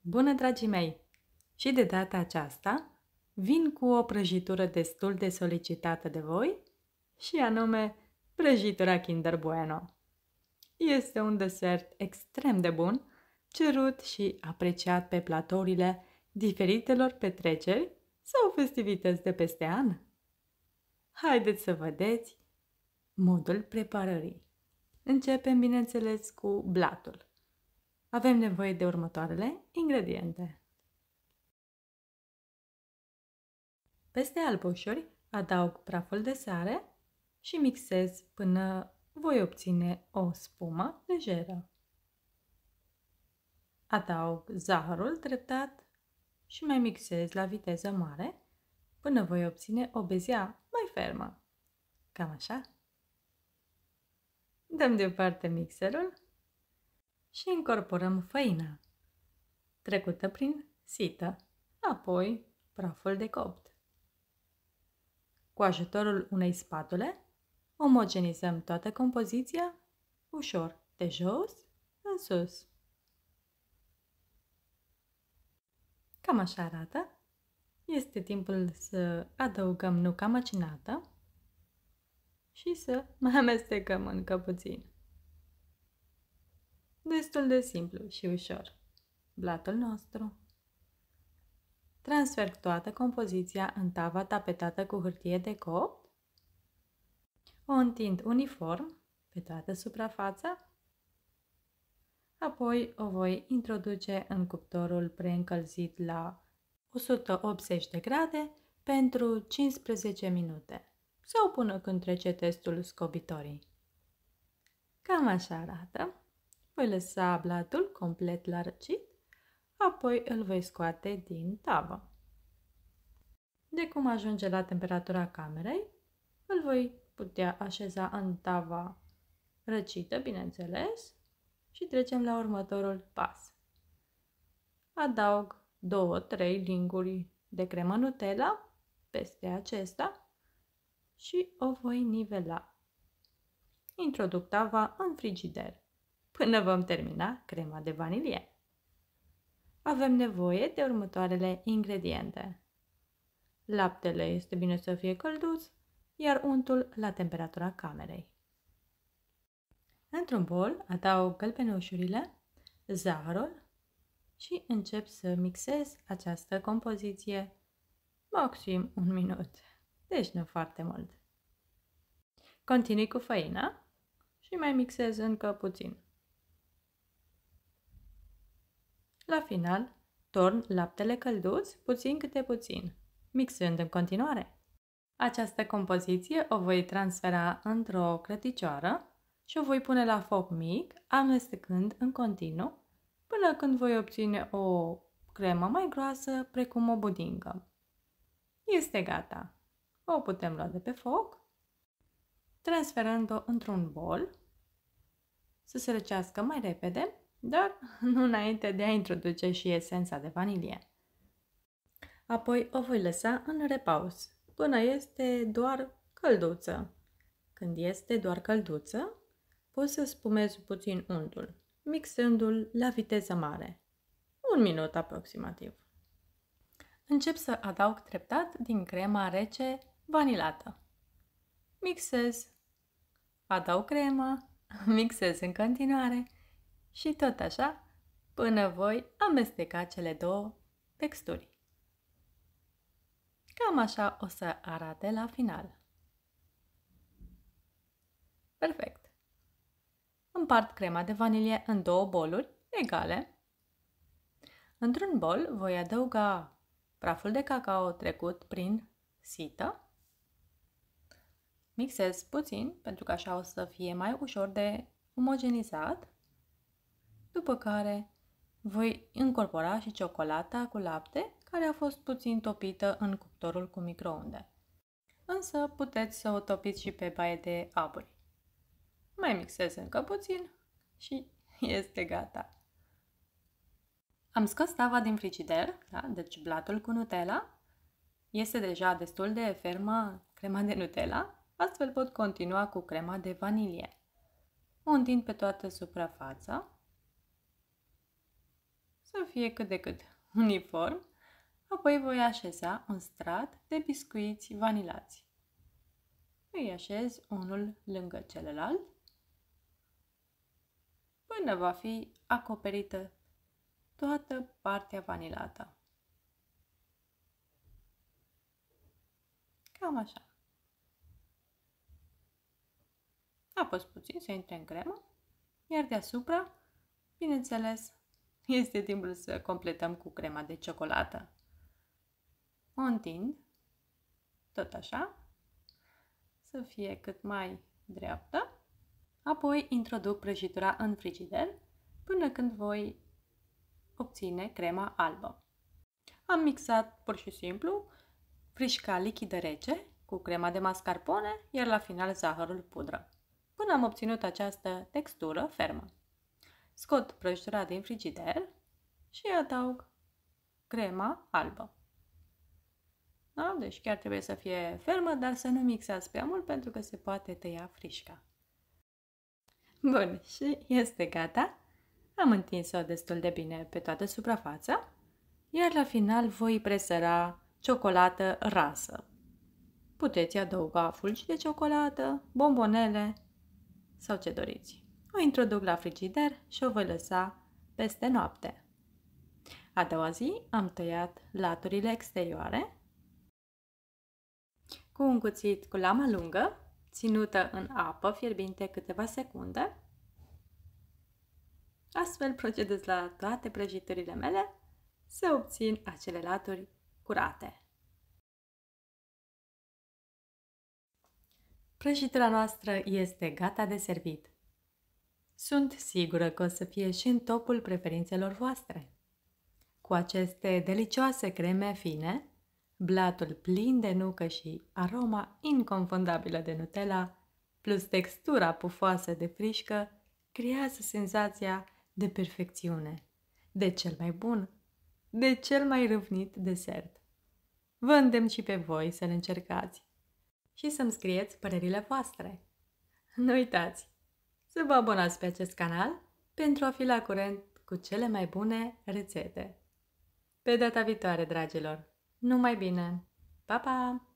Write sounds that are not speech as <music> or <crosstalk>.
Bună, dragii mei! Și de data aceasta vin cu o prăjitură destul de solicitată de voi și anume prăjitura Kinder Bueno. Este un desert extrem de bun, cerut și apreciat pe platourile diferitelor petreceri sau festivități de peste an. Haideți să vedeți modul preparării. Începem, bineînțeles, cu blatul. Avem nevoie de următoarele ingrediente. Peste albușuri adaug praful de sare și mixez până voi obține o spumă lejeră. Adaug zahărul treptat și mai mixez la viteză mare până voi obține o bezea mai fermă. Cam așa. Dăm deoparte mixerul și incorporăm făina, trecută prin sită, apoi praful de copt. Cu ajutorul unei spatule, omogenizăm toată compoziția ușor de jos în sus. Cam așa arată. Este timpul să adăugăm nuca măcinată și să mai amestecăm încă puțin destul de simplu și ușor. Blatul nostru. Transfer toată compoziția în tava tapetată cu hârtie de copt. O întind uniform pe toată suprafața. Apoi o voi introduce în cuptorul preîncălzit la 180 de grade pentru 15 minute sau până când trece testul scobitorii. Cam așa arată. Voi lăsa blatul complet la răcit, apoi îl voi scoate din tavă. De cum ajunge la temperatura camerei, îl voi putea așeza în tava răcită, bineînțeles, și trecem la următorul pas. Adaug 2-3 linguri de cremă Nutella peste acesta și o voi nivela. Introduc tava în frigider până vom termina crema de vanilie. Avem nevoie de următoarele ingrediente. Laptele este bine să fie călduț, iar untul la temperatura camerei. Într-un bol adaug gălbenușurile, zahărul și încep să mixez această compoziție maxim un minut, deci nu foarte mult. Continui cu făina și mai mixez încă puțin. și la final torn laptele călduț puțin câte puțin, mixând în continuare. Această compoziție o voi transfera într-o crăticioară și o voi pune la foc mic, amestecând în continuu, până când voi obține o cremă mai groasă, precum o budingă. Este gata. O putem lua de pe foc, transferând-o într-un bol, să se răcească mai repede dar <laughs> nu înainte de a introduce și esența de vanilie. Apoi o voi lăsa în repaus, până este doar călduță. Când este doar călduță, pot să spumez puțin untul, mixându-l la viteză mare, un minut aproximativ. Încep să adaug treptat din crema rece vanilată. Mixez, adaug crema, <laughs> mixez în continuare și tot așa până voi amesteca cele două texturi. Cam așa o să arate la final. Perfect. Împart crema de vanilie în două boluri egale. Într-un bol voi adăuga praful de cacao trecut prin sită. Mixez puțin pentru că așa o să fie mai ușor de omogenizat după care voi incorpora și ciocolata cu lapte care a fost puțin topită în cuptorul cu microunde. Însă puteți să o topiți și pe baie de aburi. Mai mixez încă puțin și <laughs> este gata. Am scos tava din frigider, da? deci blatul cu Nutella. Este deja destul de fermă crema de Nutella, astfel pot continua cu crema de vanilie. O întind pe toată suprafața să fie cât de cât uniform, apoi voi așeza un strat de biscuiți vanilați. Îi așez unul lângă celălalt până va fi acoperită toată partea vanilată. Cam așa. Apăs puțin să intre în cremă, iar deasupra, bineînțeles, este timpul să completăm cu crema de ciocolată. O întind, tot așa, să fie cât mai dreaptă. Apoi introduc prăjitura în frigider până când voi obține crema albă. Am mixat pur și simplu frișca lichidă rece cu crema de mascarpone, iar la final zahărul pudră. Până am obținut această textură fermă. Scot prăjitura din frigider și adaug crema albă. Da? Deci chiar trebuie să fie fermă, dar să nu mixați prea mult pentru că se poate tăia frișca. Bun, și este gata. Am întins-o destul de bine pe toată suprafața, iar la final voi presăra ciocolată rasă. Puteți adăuga fulgi de ciocolată, bombonele sau ce doriți o introduc la frigider și o voi lăsa peste noapte. A doua zi am tăiat laturile exterioare cu un cuțit cu lama lungă, ținută în apă fierbinte câteva secunde. Astfel procedez la toate prăjiturile mele să obțin acele laturi curate. Prăjitura noastră este gata de servit. Sunt sigură că o să fie și în topul preferințelor voastre. Cu aceste delicioase creme fine, blatul plin de nucă și aroma inconfundabilă de Nutella, plus textura pufoasă de frișcă, creează senzația de perfecțiune, de cel mai bun, de cel mai râvnit desert. Vă îndemn și pe voi să-l încercați și să-mi scrieți părerile voastre. Nu uitați, să vă abonați pe acest canal pentru a fi la curent cu cele mai bune rețete. Pe data viitoare, dragilor! Numai bine! Pa, pa!